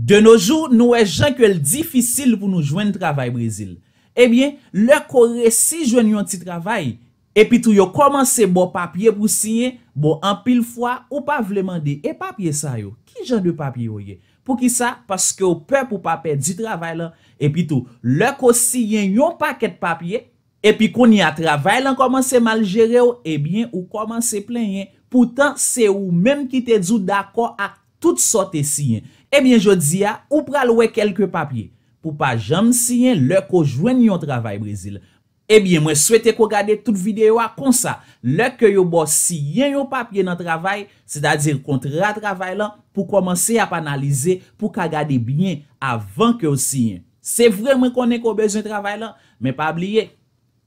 De noujou nou e jankou el difisil pou nou jwen travay Brezil. Ebyen, eh lèk kore si jwen yon ti travay, epi tou yo komanse bo papye pou siyen, bon, bo anpil fwa ou pa vleman de. E papye sa yo? Ki jen de papye yo ye? Pou ki sa? Paske yo pe eh pou papye di travay lan. Epi tou, lèk ko siyen yon paket papye, epi koni a travay lan komanse mal jere yo, ebyen, ou komanse plen yen. Poutan, se ou menm ki te dzou dako a tout sote siyen. Ebyen, jodi ya, ou pral wè kelke papye pou pa jam siyen lè ko jwen yon travay Brezil. Ebyen, mwen swete ko gade tout videyo a konsa lè ke yo bo siyen yon papye nan travay, se da dir kontra travay lan pou komanse a panalize pou ka gade binyen avan ke yo siyen. Se vremen konen ko bezwen travay lan, men pa abliye,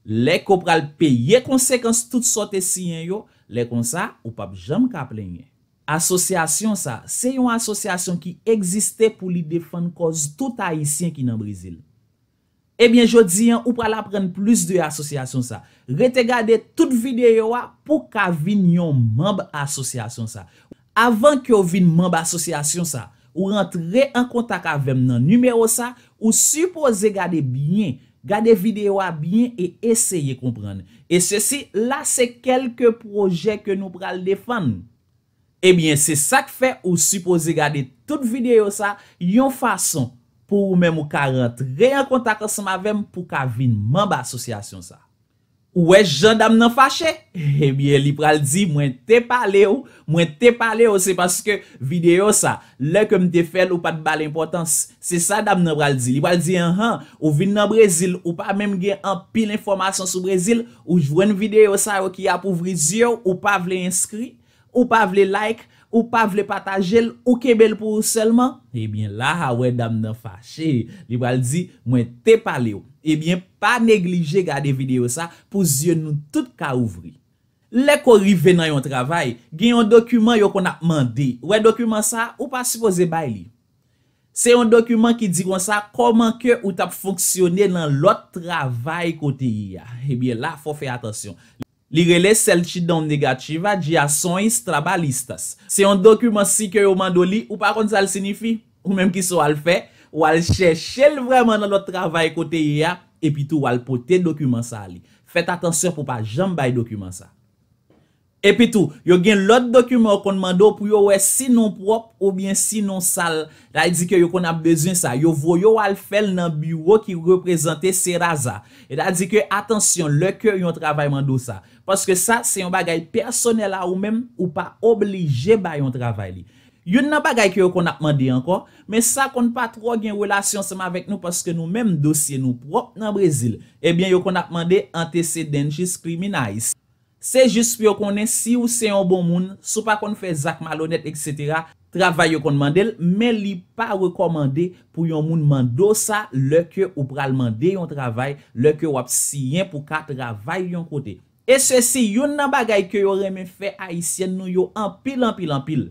lè ko pral peye konsekans tout sote siyen yo, lè konsa ou pap jam ka plenye. Asosyasyon sa, se yon asosyasyon ki egziste pou li defan koz tout haisyen ki nan Brazil. Ebyen, jodi, ou pral apren plus de asosyasyon sa. Rete gade tout videyo wa pou ka vin yon mamb asosyasyon sa. Avan ki ou vin mamb asosyasyon sa, ou rentre an kontak avem nan numero sa, ou supose gade bine, gade videyo wa bine, e eseye kompran. E se si, la se kelke proje ke nou pral defan nou. Ebyen, se sak fe ou supose gade tout videyo sa, yon fason pou mèm ou karant rey an kontak an se ma vèm pou ka vin mèm ba asosyasyon sa. Ou e jen dam nan fache? Ebyen, eh li pral di mwen te pale ou, mwen te pale ou se paske videyo sa, lè ke mte fel ou pat bal importans. Se sa dam nan pral di, li pral di an han ou vin nan brezil ou pa mèm gen an pil informasyon sou brezil ou jvwen videyo sa ou ki apouvri ziyo ou pa vle inskri. Ou pa vle like, ou pa vle patajel, ou kebel pou ou selman? Ebyen eh la, awe dam nan fache. Li bal di, mwen te pale ou. Ebyen, eh pa neglije gade videyo sa pou zye nou tout ka ouvri. Lek ou rive nan yon travay, gen yon dokumen yon kon ap mandi. Ou e dokumen sa, ou pa sipoze bay li. Se yon dokumen ki di kon sa, koman ke ou tap foksyone nan lot travay kote yi ya. Ebyen eh la, fò fè atasyon. Li rele sel chidon negativa di a son yis traba listas. Se yon dokumen si kyo yo mando li, ou pa konti sal signifi, ou menm ki sou al fe, ou al chè chèl vreman nan lot travay kote ya, epi tou al pote dokumen sa li. Fèt atansyon pou pa jambay dokumen sa. Epi tou, yo gen lot dokumen kon mando pou yo wè si non prop ou bien si non sal. Da yi di kyo yo kon ap bezin sa. Yo voyo al fel nan biwo ki reprezentè seraza. E da yi di kyo, atansyon, le kyo yon travay mando sa. Paske sa, se yon bagay personel a ou men, ou pa oblije ba yon travay li. Yon nan bagay ki yo kon ap mande ankon, men sa kon pa tro gen relasyon seman vek nou paske nou men dosye nou prop nan Brezil. Ebyen, yo kon ap mande antecedensis kriminais. Se jispe yo konen, si ou se yon bon moun, sou pa kon fè Zak Malonet, et cetera, travay yo kon mandel, men li pa rekomande pou yon moun mando sa, le ke ou pral mande yon travay, le ke wap si yon pou ka travay yon kotey. E se si, yon nan bagay ke yon reme fe Aisyen nou yon anpil, anpil, anpil.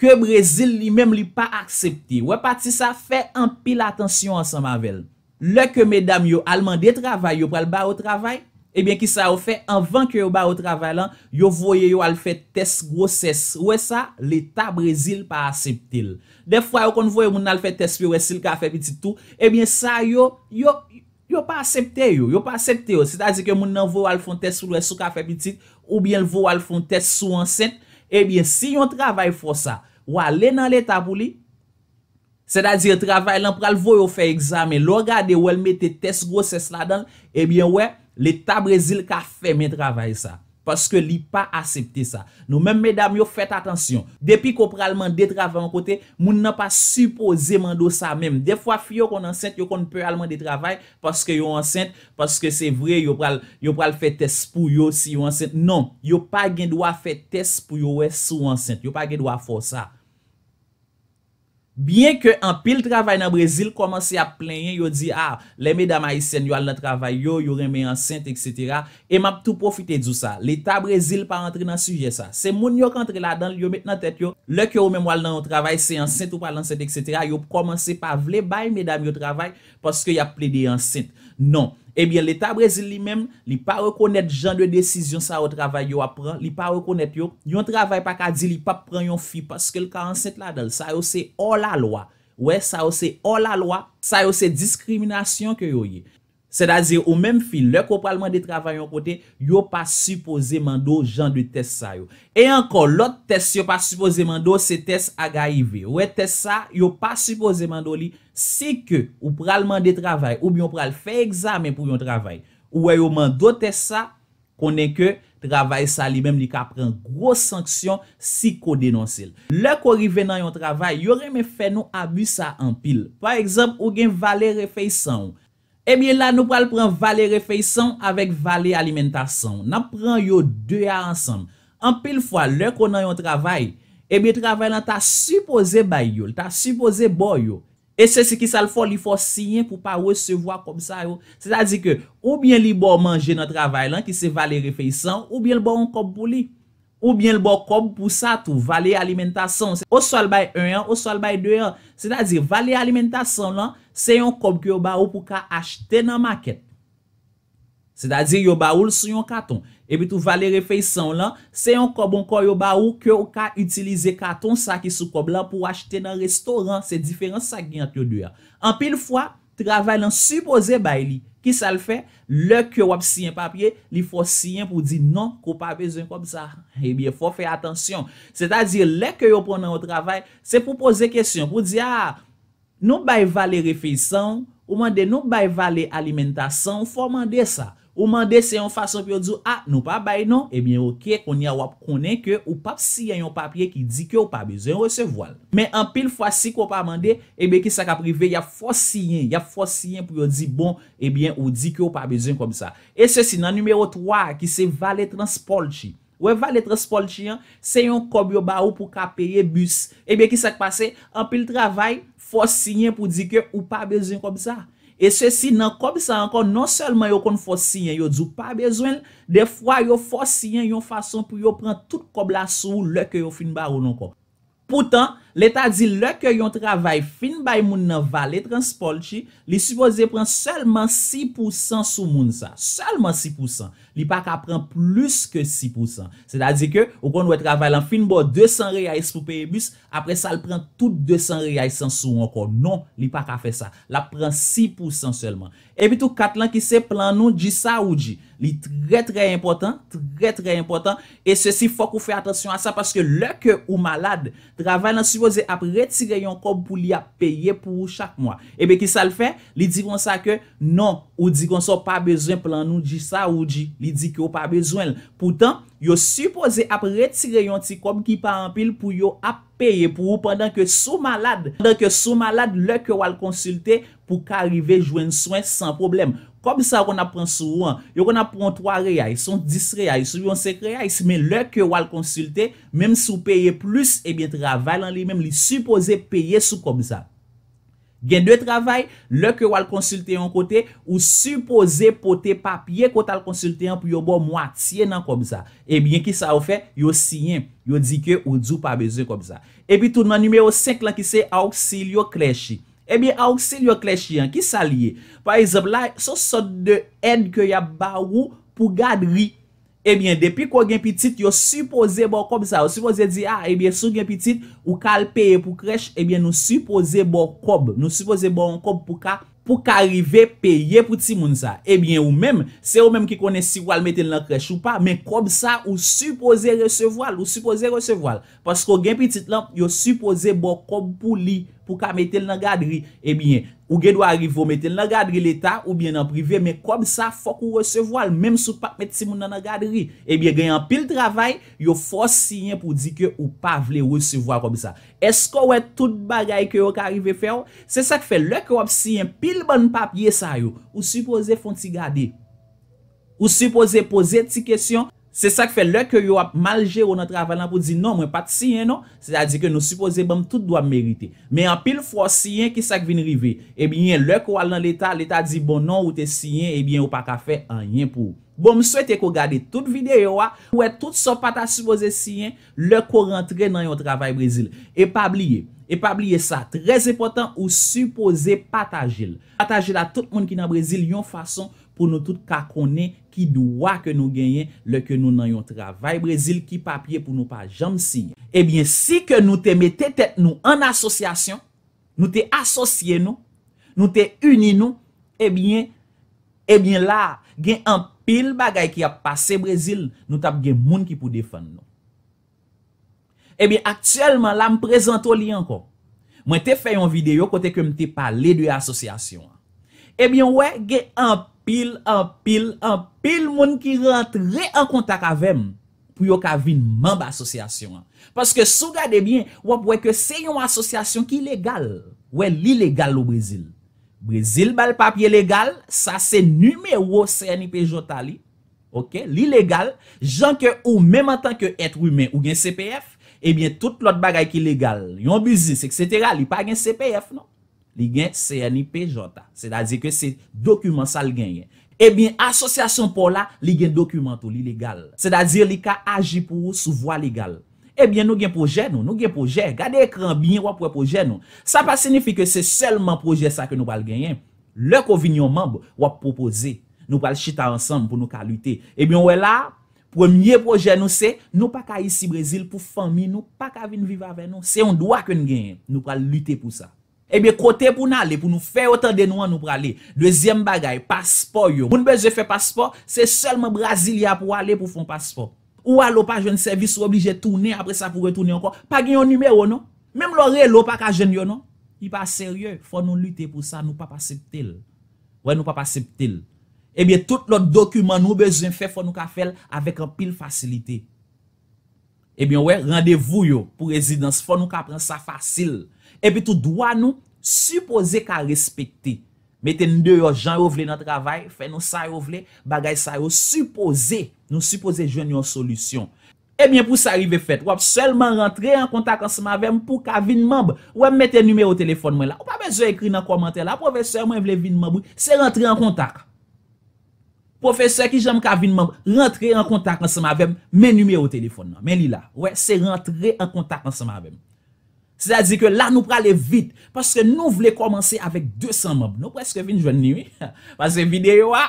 Ke Brezil li mem li pa aksepti. We pati sa fe anpil atensyon ansan mavel. Le ke medam yon alman de travay, yon pral ba o travay, ebyen ki sa ou fe, anvan ke yon ba o travay lan, yon voye yon alfe tes gwo ses. We sa, l'Etat Brezil pa aksepti. De fwa yon kon voye moun alfe tes fe, we sil ka fe piti tou, ebyen sa yon, yon... yo pa asepte yo, yo pa asepte yo, se da zi ke moun nan vou al fon test sou lwesou ka fe pitit, ou bien vou al fon test sou ansen, e eh bien si yon travay fò sa, wale nan l'etabou li, se da zi yon travay lan pral vou yo fe examen, lor gade wale mete test gòses la dan, e bien wè, l'etabrezil ka fe men travay sa. Paske li pa asepte sa. Nou menm medam yo fet atensyon. Depi ko pralman de travay an kote, moun nan pa suppose mando sa menm. Defwa fi yo kon ansen yo kon pralman de travay. Paske yo ansen, paske se vre yo pral fe tes pou yo si yo ansen. Non, yo pa gen do a fe tes pou yo we sou ansen. Yo pa gen do a fo sa. Bien ke an pil travay nan Brezil komanse a pleyen, yo di a, ah, le medam a isen yo al nan travay yo, yo reme ansint, etc. E map tou profite zou sa. L'Etat Brezil pa entre nan suje sa. Se moun yo kante la dan, yo met nan tet yo, le ke yo memwal nan yo travay, se ansint ou pal ansint, etc. Yo komanse pa vle bay medam yo travay, paske yo pleye ansint. Non, ebyen eh l'Etat Brésil li mèm li pa rekonnet jan de desisyon sa yo travay yo apren, li pa rekonnet yo, yon travay pa ka di li pa pren yon fi paske lka anset la dal, sa yo se o la loa, we, sa yo se o la loa, sa yo se diskriminasyon ke yo ye. Se da zi, ou menm fi, lèk ou pral mande travay yon kote, yon pa supose mando jan di test sa yo. E ankon, lòt test yon pa supose mando, se test agayive. Ou e test sa, yon pa supose mando li, si ke ou pral mande travay, ou bi yon pral fe examen pou yon travay, ou e yon mando test sa, konen ke travay sa li, menm li ka pren gros sanksyon si ko denonsil. Lèk ou rive nan yon travay, yon reme fe nou abu sa an pil. Par exemple, ou gen valer e fe yon san ou. Ebyen eh la nou pran valerifeysan avèk valer alimentasyon. Nan pran yo deya ansam. An pil fwa, lè konan yon travay, ebyen eh travay lan ta supose bay yo, ta supose bo yo. E se se ki sal fò, li fò siyen pou pa wè se vwa kom sa yo. Se sa di ke oubyen li bo manje nan travay lan ki se valerifeysan, oubyen li bo yon kom pou li. Ou byen l bo kob pou sa tou vali alimentasyon. O sol bay 1 an, o sol bay 2 an. Se da di vali alimentasyon lan, se yon kob ki yo ba ou pou ka achete nan maket. Se da di yo ba ou l sou yon katon. E bitou vali refeysyon lan, se yon kob yon ko yo ba ou ki yo ka utilize katon sa ki sou kob lan pou achete nan restoran. Se diferent sa gen te yo di ya. An pil fwa. travay lan supose bay li. Ki sal fe? Le ke wap siyen papye, li fwa siyen pou di, non, ko pa bezon kom sa. Ebyen, eh fwa fe atensyon. Se ta di, le ke yo ponan wav travay, se pou pose kesyon, pou di, ah, nou bay valer efeysan, ou mande nou bay valer alimentasan, ou fwa mande sa. Ou mande se yon fason pou yo di, a ah, nou pa bay non, ebyen eh ok, konye wap konen ke ou pap si yon papye ki di ke ou pa bezen rese voal. Men an pil fwa si ko pa mande, ebyen eh ki sa ka prive, ya fwa si yon, ya fwa si yon pou yo di, bon, ebyen eh ou di ke ou pa bezen kom sa. E se si nan numero 3, ki se valetransporti. Ou e valetransporti, se yon kobyo ba ou pou ka peye bus. Ebyen ki sa ka pase, an pil travay, fwa si yon pou di ke ou pa bezen kom sa. E se si nan kobisa ankon, non selman yo kon fos siyen, yo djou pa bezwen, defwa yo fos siyen yon fason pou yo pren tout kobla sou lè ke yo fin baroun non ankon. Poutan, Le ta di, le ke yon travay fin bay moun nan valetransporti, li supose pren selman 6% sou moun sa. Selman 6%. Li pa ka pren plus ke 6%. Se da di ke, ou kon wè travay lan fin bo 200 riyay sou peyebus, apre sa, li pren tout 200 riyay san sou ankon. Non, li pa ka fe sa. La pren 6% selman. E pi tou kat lan ki se plan nou, di sa ou di. Li tre tre important, tre tre important. E se si fok ou fe atasyon a sa, paske le ke ou malade travay lan sou, ap retire yon kob pou li ap peye pou ou chak mwa. Ebe eh ki sa l fe, li di kon sa ke, non, ou di kon so pa bezwen plan nou di sa ou di, li di ki ou pa bezwen. Poutan, yo suppose ap retire yon ti kob ki pa ampil pou yo ap peye pou ou pendan ke sou malade, pendan ke sou malade, le ke wal konsulte pou ka arrive jwen soen san problem. Kom sa kon apren sou ou an, yo kon apren 3 reay, son 10 reay, son 10 reay, se men le ke wal konsulte, menm sou peye plus, ebyen eh travay lan li menm li supose peye sou kom sa. Gen dwe travay, lèk yo al konsulte yon kote ou supose pote papye kote al konsulte yon pou yo bon mwatiye nan kom za. Ebyen ki sa ou fe, yo siyen, yo dike ou djou pa beze kom za. Ebyen tou nan nimeyo 5 la ki se, auksil yo kleshi. Ebyen auksil yo kleshi an, ki sa liye. Par exemple la, sou sot de end ke ya barou pou gadri. Ebyen, eh depi ko gen pitit, yo suppose bo kom sa, yo suppose di, a, ebyen, sou gen pitit, ou kal peye pou kresh, eh ebyen, nou suppose bo kom, nou suppose bo kom pou ka, pou ka rive peye pou ti moun sa. Ebyen, eh ou men, se ou men ki kone si wal metel nan kresh ou pa, men kom sa, ou suppose resewal, ou suppose resewal, pasko gen pitit lan, yo suppose bo kom pou li, pou ka metel nan gadri, ebyen. Ou gen do arive ou mette nan gadri l'Etat ou bien nan privé, men kom sa fok ou resevo al, menm sou pak mette si moun nan gadri. Ebyen eh gen yon pil travay, yo fos siyen pou di ke ou pa vle resevo a kom sa. Esko wè tout bagay ke yo karive fè ou? Se sa k fè, lèk wap siyen pil ban pap ye sa yo. Ou supose fon ti gade? Ou supose pose ti kesyon? Se sak fe lèk yo ap maljè ou nan travè lan pou di, nan mwen pat siyen nan, se da di ke nou suppose bom tout do ap merite. Men an pil fwa siyen ki sak vin rive, e eh bie yon lèk wò al nan l'Etat, l'Etat di bon non ou te siyen, e eh bie ou pa kafe an yon pou. Bon, m souete ko gade tout videyo wa, wè e tout so pata suppose siyen, lèk ko rentre nan yon travè brésil. E pa bliye, e pa bliye sa, trez epotan ou suppose pata gel. Pata gel a tout moun ki nan brésil yon fason pou nou tout kakone ki dwa ke nou genyen leke nou nan yon travay. Brezil ki papye pou nou pa jam signe. Ebyen, eh si ke nou te mette tet nou an asosyasyon, nou te asosye nou, nou te uni nou, ebyen, eh ebyen eh la, gen an pil bagay ki ap pase Brezil, nou tap gen moun ki pou defan nou. Ebyen, aktuelman la m prezento li anko. Mwen te fè yon videyo kote ke m te pale de asosyasyon. Ebyen, we, gen an pil, pil an, pil an, pil moun ki rentre an kontak avem pou yo ka vin mamba asosyasyon an. Paske sou gade, ebyen, wap wè ke se yon asosyasyon ki legal, wè li legal ou Brazil. Brazil bal papye legal, sa se numero CNPJ tali, ok, li legal, jan ke ou mèm an tanke etre humen ou gen CPF, ebyen, tout lot bagay ki legal, yon bizis, etc, li pa gen CPF, non. li gen CNI pejanta. Se da zi ke se dokumen sa li genyen. E eh bin asosyasyon pou la, li gen dokumen tou li legal. Se da zi li ka aji pou sou voa legal. E eh bin nou gen proje nou, nou gen proje. Gade ekran biyen wap wap wap proje nou. Sa pa signifi ke se selman proje sa ke nou wap genyen. Le konvinyon mamb wap propose. Nou wap chita ansan pou nou wap lute. E eh bin wè la, premier proje nou se, nou pa ka yisi brezil pou fami nou, pa ka vi nou viva avè nou. Se yon doa ke nou genyen, nou wap lute pou sa. Ebe, kote pou nou ale, pou nou fe otan denou anou pou ale. Dezyem bagay, paspor yon. Poun beze fe paspor, se selme Brazil ya pou ale pou fon paspor. Ou alo pa jen servis ou oblije toune, apre sa pou retoune ankon. Pa gen yon numero, non? Mem lor relo pa ka jen yon, non? Y pa serye, fon nou lute pou sa, nou pa pasip til. Ouye, nou pa pasip til. Ebe, tout lot dokumen nou beze fe fon nou ka fel avek an pil fasilite. Ebyen eh wè, randevou yo, pou rezidans, fò nou kapren sa fasil. Ebyen tou dwa nou, supose ka respekte. Meten nou deyo, jan rouvle nan travay, fè nou sa rouvle, bagay sa rouvle, supose, nou supose jwen nou an solusyon. Ebyen eh pou sa rive fèt, wèm selman rentre an kontak an seman vèm pou ka vin mamb, wèm meten numè o telefon mwen la. Ou pa bejè ekri nan komante la, professeur mwen vle vin mamb, se rentre an kontak. Profeseur ki jom ka vin mob, rentre an kontak an seman avem, men nume ou telefon nan. Men li la, wè, se rentre an kontak an seman avem. Se la di ke la nou prale vit, paske nou vle komanse avèk 200 mob. Nou preske vin joun niwi, paske videyo wè.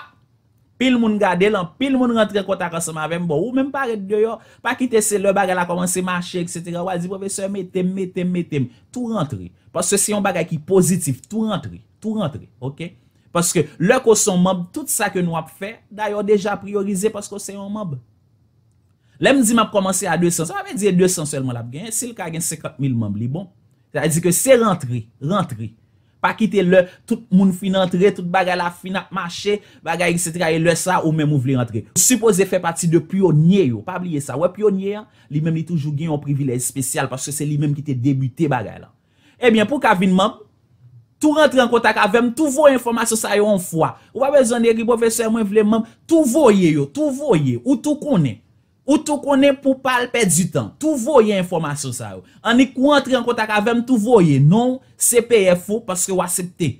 Pil moun gade lan, pil moun rentre an kontak an seman avem. Bon, ou men paret deyo, pa kite se le bagay la komanse manche, etc. Wè, di profeseur, metem, metem, metem, tout rentre. Paske se yon bagay ki pozitif, tout rentre, tout rentre, ok? Paske lèk ou son mob, tout sa ke nou ap fè, da yo deja priorize paske ou se yon mob. Lèm di m ap komanse a 200, a me diye 200 selman lap gen, sil ka gen 50.000 mob li bon. Tadi ki se rentri, rentri. Pa kite lè, tout moun fin rentri, tout bagay la fin ap mache, bagay etc. E lè sa ou men mou vli rentri. Supose fè pati de pyo nye yo, pa abliye sa, wè pyo nye, li men li toujou gen yon privilèze spesyal, paske se li men ki te debuté bagay la. Ebyen eh pou kavin mob, Tou rentre an kontak avèm, tou voye informasyon sa yo an fwa. Ou apè zanè ki professeur mwen vle mèm, tou voye yo, tou voye. Non, ou tou konè, ou tou konè pou palpe di tan. Tou voye informasyon sa yo. An ni kou rentre an kontak avèm, tou voye. Non, CPF ou, paske ou asepte.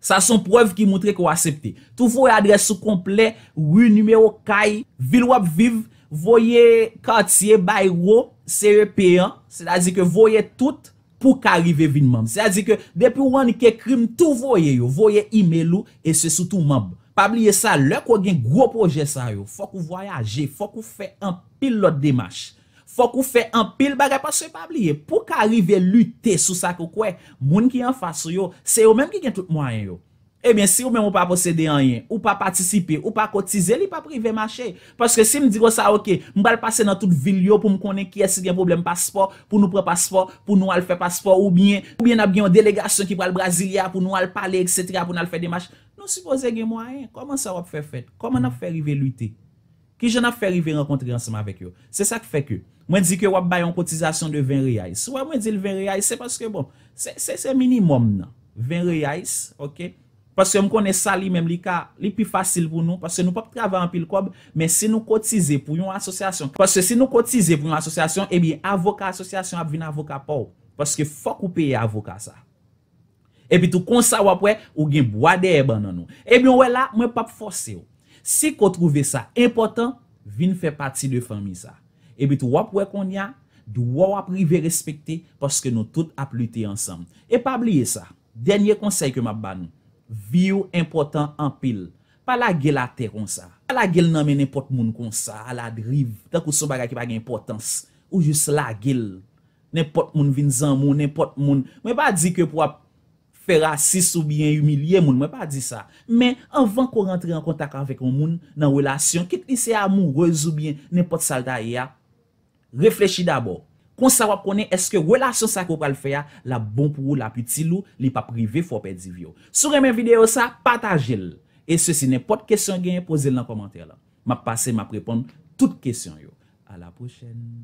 Sa son prev ki moutre ki ou asepte. Tou voye adres sou komple, ou yu nime ou kay, vil wap viv, voye katye, bayro, e CEP1. Se la zi ke voye toute. pou ka arrive vin mamb. Se a zi ke, depi ou an ke krim, tou voye yo, voye ime lou, e se sou tou mamb. Pabliye sa, lè ko gen gro proje sa yo, fò kou voyaje, fò kou fè an pil lòt dimash. Fò kou fè an pil bagay pa se pabliye. Pou ka arrive lute sou sa kou kwe, moun ki an fase yo, se yo menm ki gen tout mwayen yo. Ebyen, eh si ou men ou pa posede anyen, ou pa patisipe, ou pa kotize, li pa prive mache. Paske si m diro sa, ok, m bal pase nan tout vil yo pou m konen ki esi gen problem paspor, pou nou pre paspor, pou nou al fe paspor, ou bien, ou bien ap gen yon delegasyon ki pral brasilia, pou nou al pale, etc., pou nou al fe demache. Nou suppose gen mwa en, koman sa wap fe fet? Koman ap fe rive lute? Ki jen ap fe rive renkontre yon seman vek yo? Se sa ki fe ke? Mwen di ke wap bayon kotizasyon de 20 reyais. Wap mwen di l 20 reyais, se paske bon, se minimum nan, 20 reyais, ok? Paske m konen sa li menm li ka, li pi fasil pou nou. Paske nou pap travè an pil kob, men se nou kotize pou yon asosyasyon. Paske se nou kotize pou yon asosyasyon, ebi eh avokat asosyasyon ap vin avokat pou. Paske fok ou peye avokat sa. Ebi eh tou konsa wapwe, ou gen bwa de eban nan nou. Ebi eh ouwe la, mwen pap fose ou. Se koutrouve sa impotant, vin fè pati de fami sa. Ebi tou wapwe konya, dou waprive respekte, paske nou tout ap lute ansam. E pa abliye sa, denye konsey ke map ban nou. Viw impotant anpil Pa la gelate kon sa La gel nanmen nepot moun kon sa A la driv Ou jis la gel Nenpot moun vin zan moun Mwen pa di ke pou ap Ferasis ou bien humiliye moun Mwen pa di sa Men anvan kon rentre an kontak anvek moun Nan welasyon kit nise amou Nenpot salda ya Reflechi dabor kon sa wap konen eske wèlasyon sa ko kal fè ya la bon pou ou la pi ti lou li pa prive fò pè di vyo. Sou remè videyo sa, patajel. E se si nepot kèsyon genye, pose l nan komantè la. Ma pase ma prepon tout kèsyon yo. A la pou chèn.